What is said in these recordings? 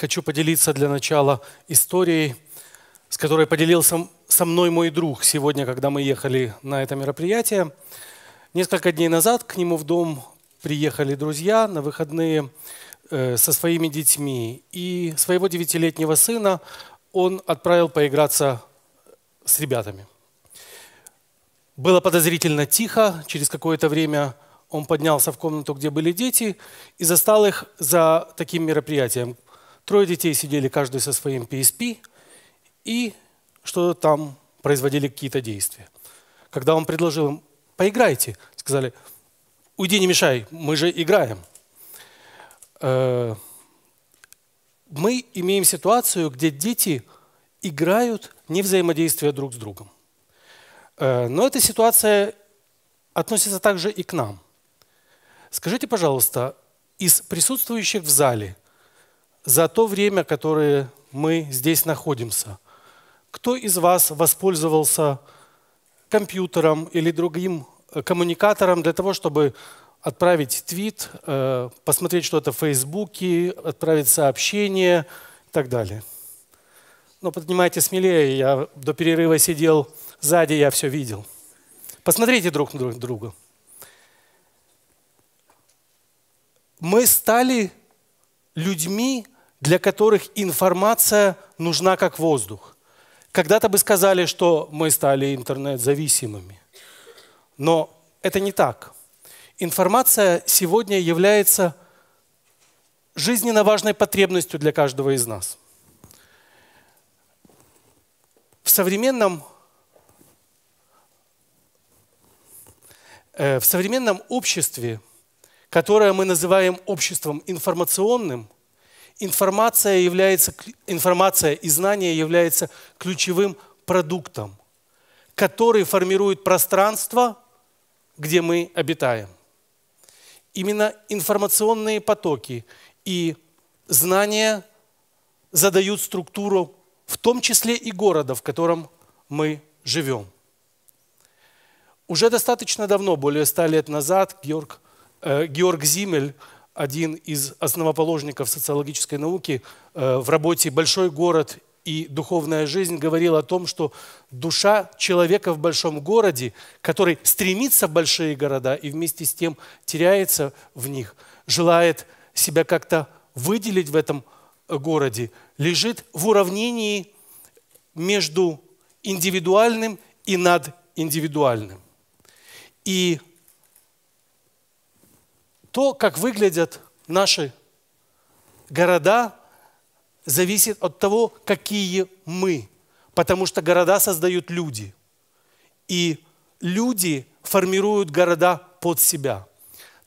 хочу поделиться для начала историей, с которой поделился со мной мой друг сегодня, когда мы ехали на это мероприятие. Несколько дней назад к нему в дом приехали друзья на выходные э, со своими детьми. И своего девятилетнего сына он отправил поиграться с ребятами. Было подозрительно тихо. Через какое-то время он поднялся в комнату, где были дети, и застал их за таким мероприятием. Трое детей сидели каждый со своим PSP и что там производили какие-то действия. Когда он предложил им «поиграйте», сказали «уйди, не мешай, мы же играем». Э, мы имеем ситуацию, где дети играют, не взаимодействуя друг с другом. Э, но эта ситуация относится также и к нам. Скажите, пожалуйста, из присутствующих в зале за то время, которое мы здесь находимся. Кто из вас воспользовался компьютером или другим э, коммуникатором для того, чтобы отправить твит, э, посмотреть что-то в Фейсбуке, отправить сообщение и так далее. Но ну, поднимайте смелее, я до перерыва сидел сзади, я все видел. Посмотрите друг на друга. Мы стали людьми, для которых информация нужна как воздух. Когда-то бы сказали, что мы стали интернет-зависимыми. Но это не так. Информация сегодня является жизненно важной потребностью для каждого из нас. В современном, э, в современном обществе – которое мы называем обществом информационным, информация, является, информация и знание является ключевым продуктом, который формирует пространство, где мы обитаем. Именно информационные потоки и знания задают структуру, в том числе и города, в котором мы живем. Уже достаточно давно, более ста лет назад, Георг Э, Георг Зимель, один из основоположников социологической науки, э, в работе «Большой город и духовная жизнь» говорил о том, что душа человека в большом городе, который стремится в большие города и вместе с тем теряется в них, желает себя как-то выделить в этом городе, лежит в уравнении между индивидуальным и над индивидуальным. И то, как выглядят наши города, зависит от того, какие мы. Потому что города создают люди. И люди формируют города под себя.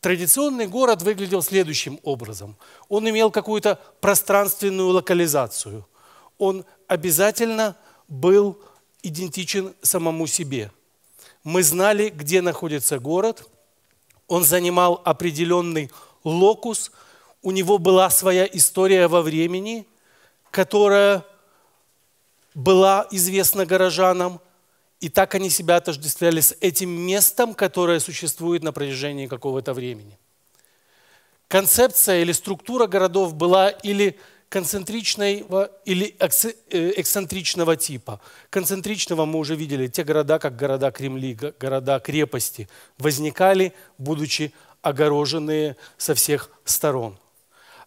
Традиционный город выглядел следующим образом. Он имел какую-то пространственную локализацию. Он обязательно был идентичен самому себе. Мы знали, где находится город – он занимал определенный локус, у него была своя история во времени, которая была известна горожанам, и так они себя отождествляли с этим местом, которое существует на протяжении какого-то времени. Концепция или структура городов была или – концентричного или э, эксцентричного типа. Концентричного мы уже видели, те города, как города Кремли, города-крепости, возникали, будучи огороженные со всех сторон.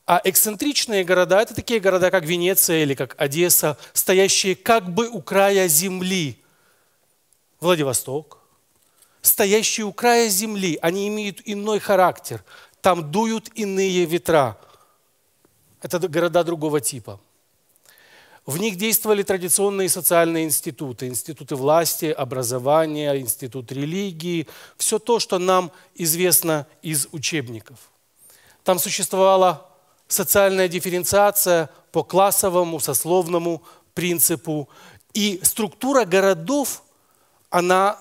А эксцентричные города – это такие города, как Венеция или как Одесса, стоящие как бы у края земли. Владивосток, стоящие у края земли, они имеют иной характер. Там дуют иные ветра – это города другого типа. В них действовали традиционные социальные институты, институты власти, образования, институт религии, все то, что нам известно из учебников. Там существовала социальная дифференциация по классовому, сословному принципу, и структура городов, она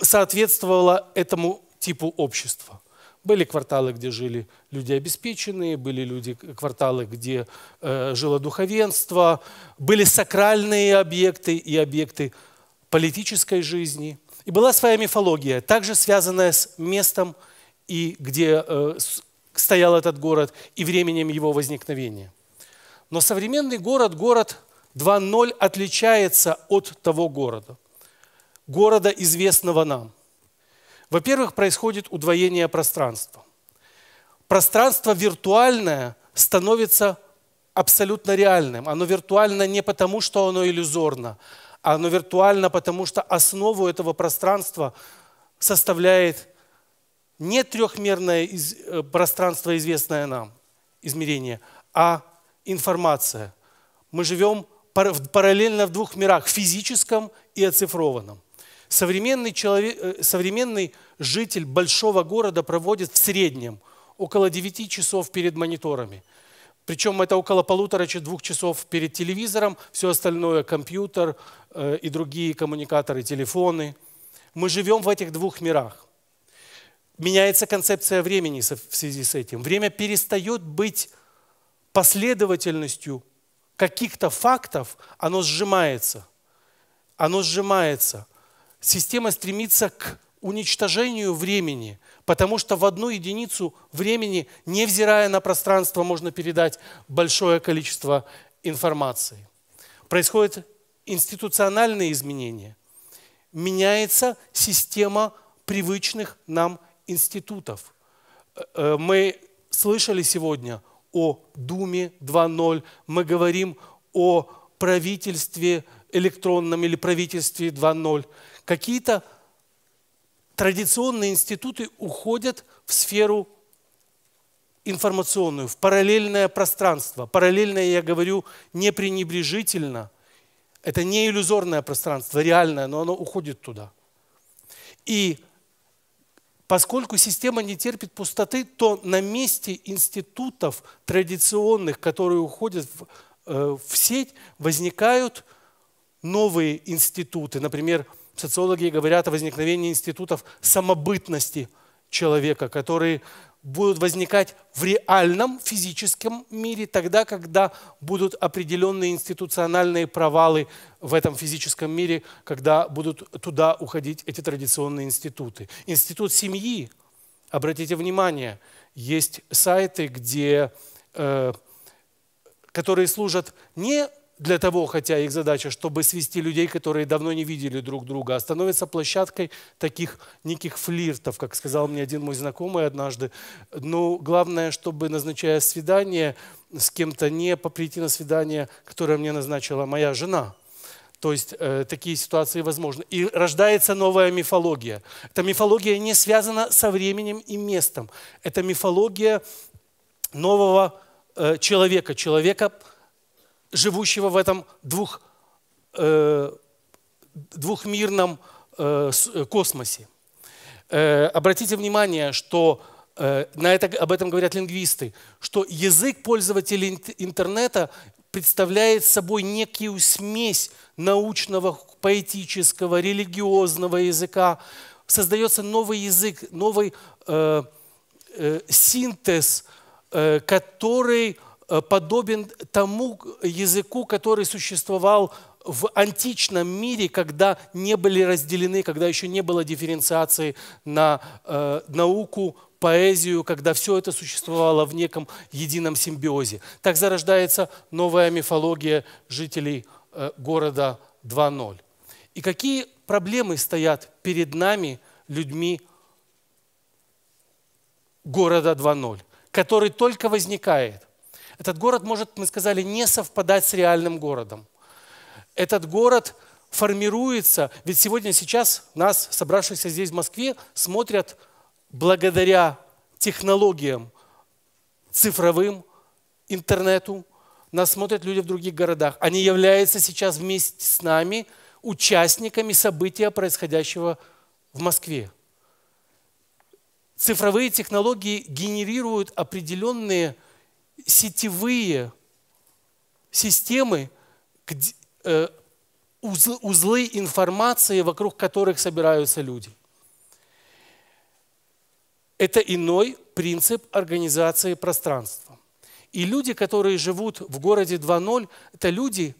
соответствовала этому типу общества. Были кварталы, где жили люди обеспеченные, были люди, кварталы, где э, жило духовенство, были сакральные объекты и объекты политической жизни. И была своя мифология, также связанная с местом, и где э, стоял этот город, и временем его возникновения. Но современный город, город 2.0, отличается от того города, города, известного нам – во-первых, происходит удвоение пространства. Пространство виртуальное становится абсолютно реальным. Оно виртуально не потому, что оно иллюзорно, а оно виртуально потому, что основу этого пространства составляет не трехмерное из, э, пространство, известное нам, измерение, а информация. Мы живем пар, параллельно в двух мирах, физическом и оцифрованном. Современный, человек, э, современный житель большого города проводит в среднем около 9 часов перед мониторами. Причем это около полутора-двух часов перед телевизором, все остальное – компьютер э, и другие коммуникаторы, телефоны. Мы живем в этих двух мирах. Меняется концепция времени в связи с этим. Время перестает быть последовательностью каких-то фактов, оно сжимается. Оно сжимается. Система стремится к уничтожению времени, потому что в одну единицу времени, невзирая на пространство, можно передать большое количество информации. Происходят институциональные изменения. Меняется система привычных нам институтов. Э, э, мы слышали сегодня о Думе 2.0, мы говорим о правительстве электронном или правительстве 2.0 какие-то традиционные институты уходят в сферу информационную, в параллельное пространство. Параллельное, я говорю, не пренебрежительно. Это не иллюзорное пространство, реальное, но оно уходит туда. И поскольку система не терпит пустоты, то на месте институтов традиционных, которые уходят в, э, в сеть, возникают новые институты. Например, Социологи говорят о возникновении институтов самобытности человека, которые будут возникать в реальном физическом мире тогда, когда будут определенные институциональные провалы в этом физическом мире, когда будут туда уходить эти традиционные институты. Институт семьи, обратите внимание, есть сайты, где, э, которые служат не для того, хотя их задача, чтобы свести людей, которые давно не видели друг друга, а становится площадкой таких неких флиртов, как сказал мне один мой знакомый однажды. Но главное, чтобы, назначая свидание с кем-то, не прийти на свидание, которое мне назначила моя жена – то есть э, такие ситуации возможны. И рождается новая мифология. Эта мифология не связана со временем и местом. Это мифология нового э, человека, человека живущего в этом двух, э, двухмирном э, э, космосе. Э, обратите внимание, что э, на это, об этом говорят лингвисты, что язык пользователей интернета представляет собой некую смесь научного, поэтического, религиозного языка. Создается новый язык, новый э, э, синтез, э, который Э, подобен тому языку, который существовал в античном мире, когда не были разделены, когда еще не было дифференциации на э, науку, поэзию, когда все это существовало в неком едином симбиозе. Так зарождается новая мифология жителей э, города 2.0. И какие проблемы стоят перед нами, людьми города 2.0, который только возникает этот город может, мы сказали, не совпадать с реальным городом. Этот город формируется, ведь сегодня сейчас нас, собравшихся здесь в Москве, смотрят благодаря технологиям цифровым, интернету, нас смотрят люди в других городах. Они являются сейчас вместе с нами участниками события, происходящего в Москве. Цифровые технологии генерируют определенные сетевые системы, э, узлы информации, вокруг которых собираются люди. Это иной принцип организации пространства. И люди, которые живут в городе 2.0, это люди,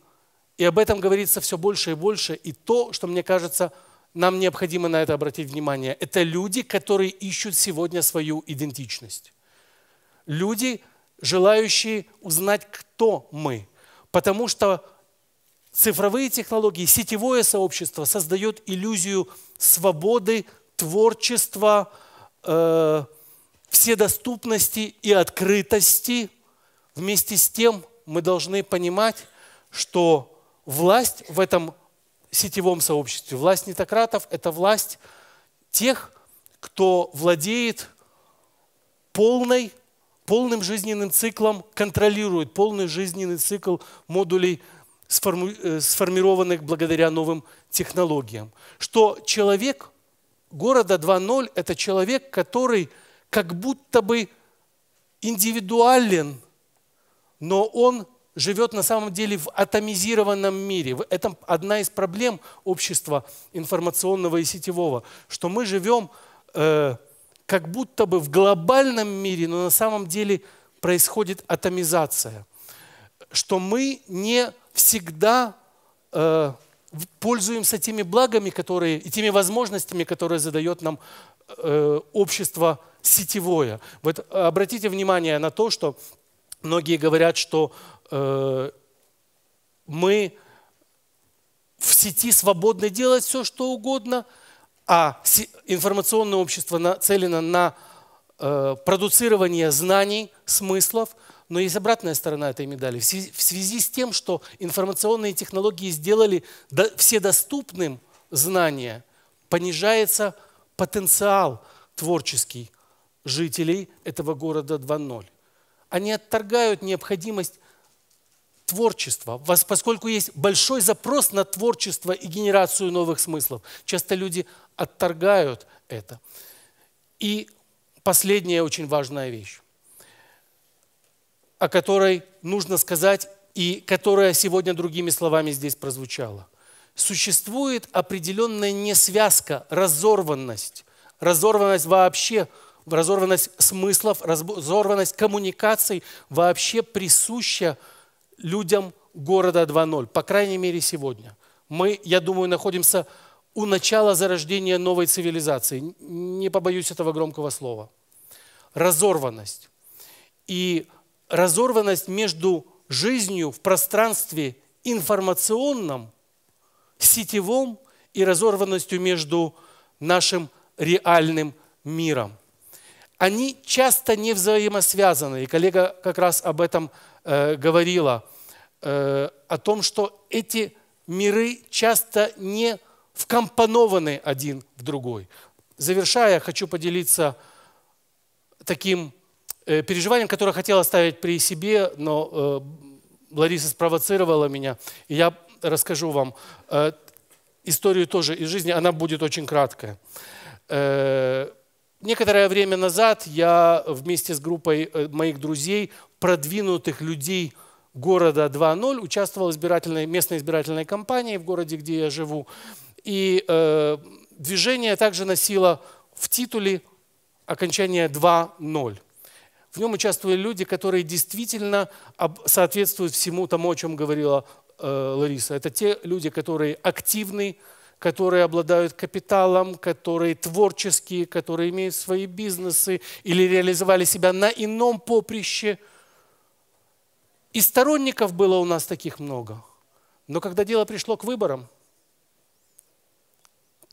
и об этом говорится все больше и больше, и то, что, мне кажется, нам необходимо на это обратить внимание, это люди, которые ищут сегодня свою идентичность. Люди, желающие узнать, кто мы. Потому что цифровые технологии, сетевое сообщество создает иллюзию свободы, творчества, э, вседоступности и открытости. Вместе с тем мы должны понимать, что власть в этом сетевом сообществе, власть нетократов – это власть тех, кто владеет полной полным жизненным циклом, контролирует полный жизненный цикл модулей, э, сформированных благодаря новым технологиям. Что человек города 2.0 – это человек, который как будто бы индивидуален, но он живет на самом деле в атомизированном мире. Это одна из проблем общества информационного и сетевого, что мы живем э, как будто бы в глобальном мире, но на самом деле происходит атомизация, что мы не всегда э, пользуемся теми благами, которые и теми возможностями, которые задает нам э, общество сетевое. Вот обратите внимание на то, что многие говорят, что э, мы в сети свободны делать все, что угодно – а информационное общество нацелено на э, продуцирование знаний, смыслов, но есть обратная сторона этой медали. В связи с тем, что информационные технологии сделали вседоступным знания, понижается потенциал творческий жителей этого города 2.0. Они отторгают необходимость творчества, поскольку есть большой запрос на творчество и генерацию новых смыслов. Часто люди отторгают это. И последняя очень важная вещь, о которой нужно сказать и которая сегодня другими словами здесь прозвучала. Существует определенная несвязка, разорванность, разорванность вообще, разорванность смыслов, разорванность коммуникаций вообще присуща людям города 2.0, по крайней мере сегодня. Мы, я думаю, находимся у начала зарождения новой цивилизации. Не побоюсь этого громкого слова. Разорванность. И разорванность между жизнью в пространстве информационном, сетевом и разорванностью между нашим реальным миром. Они часто не взаимосвязаны. И коллега как раз об этом э, говорила, э, о том, что эти миры часто не взаимосвязаны вкомпонованы один в другой. Завершая, хочу поделиться таким э, переживанием, которое хотел оставить при себе, но э, Лариса спровоцировала меня. И я расскажу вам э, историю тоже из жизни, она будет очень краткая. Некоторое время назад я вместе с группой моих друзей, продвинутых людей города 2.0, участвовал в избирательной, местной избирательной кампании в городе, где я живу. И э, движение также носило в титуле окончание 2.0. В нем участвовали люди, которые действительно соответствуют всему тому, о чем говорила э, Лариса. Это те люди, которые активны, которые обладают капиталом, которые творческие, которые имеют свои бизнесы или реализовали себя на ином поприще. И сторонников было у нас таких много. Но когда дело пришло к выборам –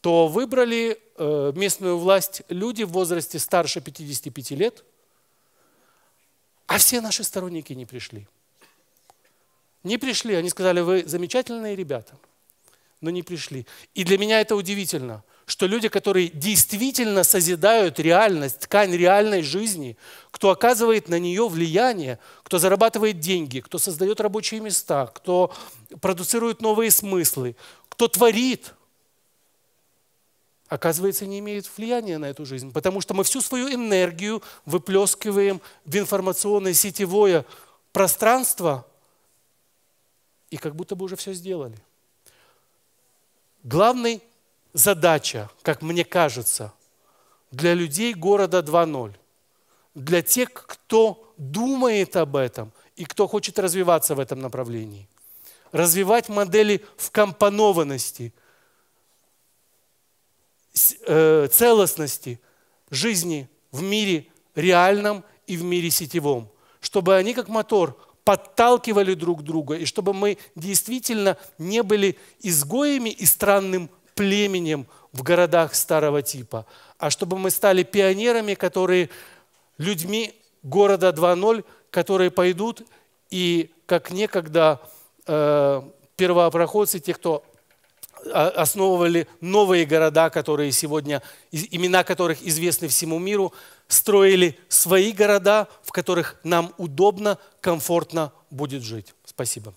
то выбрали э, местную власть люди в возрасте старше 55 лет, а все наши сторонники не пришли. Не пришли. Они сказали, вы замечательные ребята, но не пришли. И для меня это удивительно, что люди, которые действительно созидают реальность, ткань реальной жизни, кто оказывает на нее влияние, кто зарабатывает деньги, кто создает рабочие места, кто продуцирует новые смыслы, кто творит – оказывается, не имеет влияния на эту жизнь, потому что мы всю свою энергию выплескиваем в информационное сетевое пространство и как будто бы уже все сделали. Главная задача, как мне кажется, для людей города 2.0, для тех, кто думает об этом и кто хочет развиваться в этом направлении, развивать модели вкомпонованности – Э, целостности жизни в мире реальном и в мире сетевом, чтобы они как мотор подталкивали друг друга, и чтобы мы действительно не были изгоями и странным племенем в городах старого типа, а чтобы мы стали пионерами, которые людьми города 2.0, которые пойдут и как некогда э, первопроходцы, те, кто основывали новые города, которые сегодня, имена которых известны всему миру, строили свои города, в которых нам удобно, комфортно будет жить. Спасибо.